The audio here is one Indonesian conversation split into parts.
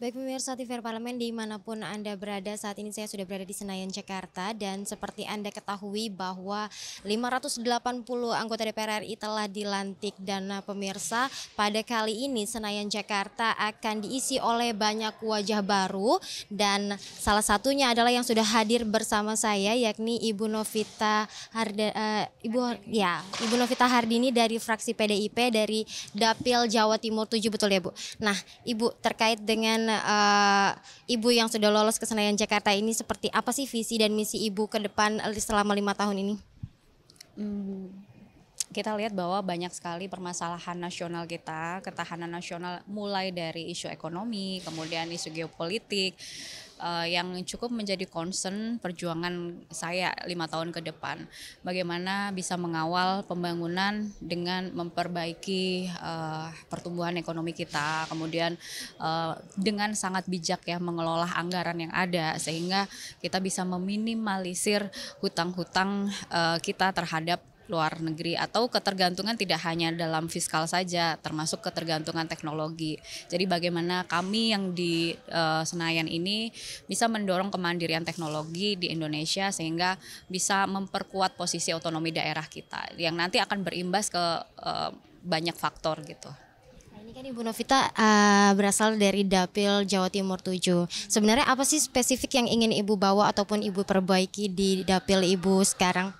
Baik pemirsa TV Parlemen dimanapun Anda berada, saat ini saya sudah berada di Senayan, Jakarta dan seperti Anda ketahui bahwa 580 anggota DPR RI telah dilantik dan eh, pemirsa pada kali ini Senayan, Jakarta akan diisi oleh banyak wajah baru dan salah satunya adalah yang sudah hadir bersama saya yakni Ibu Novita Harda, uh, Ibu ya Ibu Novita Hardini dari fraksi PDIP dari Dapil Jawa Timur 7 betul ya Bu. Nah Ibu terkait dengan uh, ibu yang sudah lolos ke Senayan Jakarta ini seperti apa sih visi dan misi ibu ke depan eh, selama lima tahun ini? Hmm, kita lihat bahwa banyak sekali permasalahan nasional kita, ketahanan nasional mulai dari isu ekonomi, kemudian isu geopolitik, uh, yang cukup menjadi concern perjuangan saya lima tahun ke depan. Bagaimana bisa mengawal pembangunan dengan memperbaiki uh, pertumbuhan ekonomi kita, kemudian uh, dengan sangat bijak ya mengelola anggaran yang ada sehingga kita bisa meminimalisir hutang-hutang uh, kita terhadap luar negeri atau ketergantungan tidak hanya dalam fiskal saja termasuk ketergantungan teknologi. Jadi bagaimana kami yang di uh, Senayan ini bisa mendorong kemandirian teknologi di Indonesia sehingga bisa memperkuat posisi otonomi daerah kita yang nanti akan berimbas ke uh, banyak faktor gitu. Nah, ini kan Ibu Novita uh, berasal dari Dapil Jawa Timur 7. Sebenarnya apa sih spesifik yang ingin Ibu bawa ataupun Ibu perbaiki di Dapil Ibu sekarang?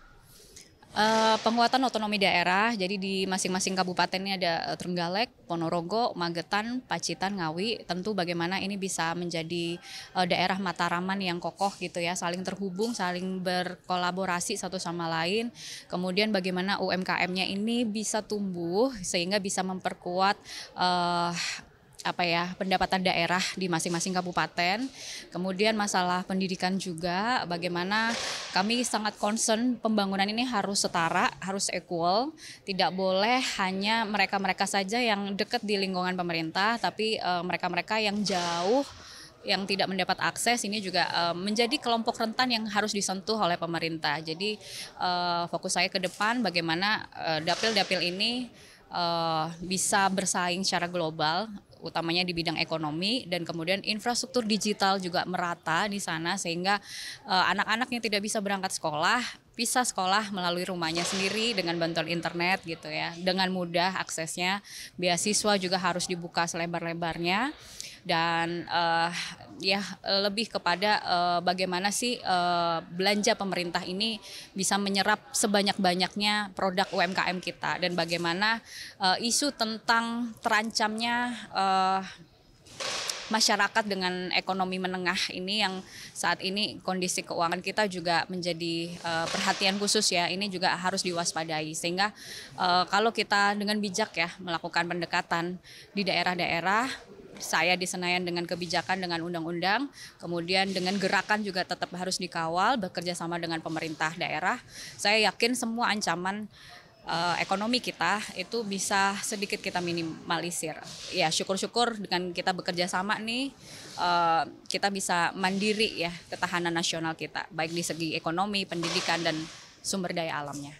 Eh, penguatan otonomi daerah, jadi di masing-masing kabupaten ini ada eh, Trenggalek, Ponorogo, Magetan, Pacitan, Ngawi. Tentu bagaimana ini bisa menjadi uh, daerah Mataraman yang kokoh gitu ya, saling terhubung, saling berkolaborasi satu sama lain. Kemudian bagaimana UMKM-nya ini bisa tumbuh sehingga bisa memperkuat uh, apa ya pendapatan daerah di masing-masing kabupaten. Kemudian masalah pendidikan juga bagaimana kami sangat concern pembangunan ini harus setara, harus equal, tidak boleh hanya mereka-mereka saja yang dekat di lingkungan pemerintah tapi eh, mereka-mereka yang jauh yang tidak mendapat akses ini juga uh, menjadi kelompok rentan yang harus disentuh oleh pemerintah. Jadi uh, fokus saya ke depan bagaimana dapil-dapil ini bisa bersaing secara global utamanya di bidang ekonomi dan kemudian infrastruktur digital juga merata di sana sehingga eh, anak-anak yang tidak bisa berangkat sekolah bisa sekolah melalui rumahnya sendiri dengan bantuan internet gitu ya. Dengan mudah aksesnya, beasiswa juga harus dibuka selebar-lebarnya dan uh, ya lebih kepada uh, bagaimana sih uh, belanja pemerintah ini bisa menyerap sebanyak-banyaknya produk UMKM kita dan bagaimana uh, isu tentang terancamnya uh, masyarakat dengan ekonomi menengah ini yang saat ini kondisi keuangan kita juga menjadi uh, perhatian khusus ya. Ini juga harus diwaspadai sehingga uh, kalau kita dengan bijak ya melakukan pendekatan di daerah-daerah saya di Senayan dengan kebijakan dengan undang-undang, kemudian dengan gerakan juga tetap harus dikawal bekerja sama dengan pemerintah daerah. Saya yakin semua ancaman uh, ekonomi kita itu bisa sedikit kita minimalisir. Ya syukur-syukur dengan kita bekerja sama nih uh, kita bisa mandiri ya ketahanan nasional kita baik di segi ekonomi, pendidikan dan sumber daya alamnya.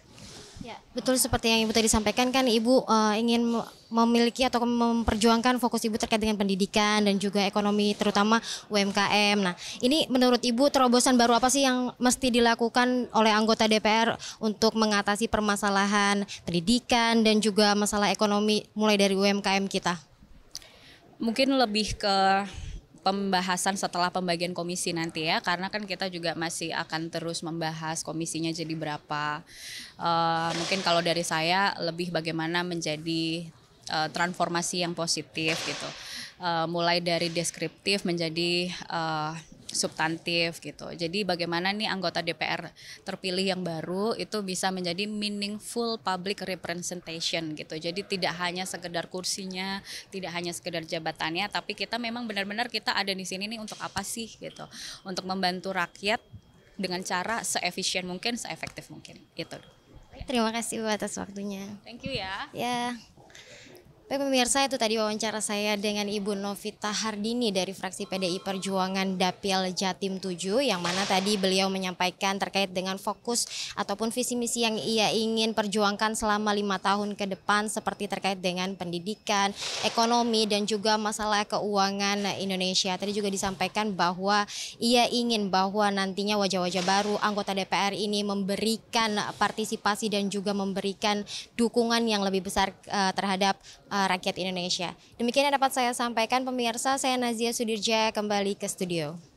Ya betul seperti yang ibu tadi sampaikan kan ibu uh, ingin memiliki atau memperjuangkan fokus ibu terkait dengan pendidikan dan juga ekonomi terutama UMKM. Nah, ini menurut ibu terobosan baru apa sih yang mesti dilakukan oleh anggota DPR untuk mengatasi permasalahan pendidikan dan juga masalah ekonomi mulai dari UMKM kita? Mungkin lebih ke pembahasan setelah pembagian komisi nanti ya karena kan kita juga masih akan terus membahas komisinya jadi berapa uh, mungkin kalau dari saya lebih bagaimana menjadi uh, transformasi yang positif gitu. Uh, mulai dari deskriptif menjadi uh, eh, substantif gitu. Jadi bagaimana nih anggota DPR terpilih yang baru itu bisa menjadi meaningful public representation gitu. Jadi tidak hanya sekedar kursinya, tidak hanya sekedar jabatannya, tapi kita memang benar-benar kita ada di sini nih untuk apa sih gitu. Untuk membantu rakyat dengan cara seefisien mungkin, seefektif mungkin. Itu. Terima kasih atas waktunya. Thank you ya. Ya. Yeah. Baik pemirsa itu tadi wawancara saya dengan Ibu Novita Hardini dari fraksi PDI Perjuangan Dapil Jatim 7 yang mana tadi beliau menyampaikan terkait dengan fokus ataupun visi misi yang ia ingin perjuangkan selama lima tahun ke depan seperti terkait dengan pendidikan, ekonomi dan juga masalah keuangan Indonesia. Tadi juga disampaikan bahwa ia ingin bahwa nantinya wajah-wajah baru anggota DPR ini memberikan partisipasi dan juga memberikan dukungan yang lebih besar uh, terhadap uh, uh, rakyat Indonesia. Demikian yang dapat saya sampaikan pemirsa, saya Nazia Sudirja kembali ke studio.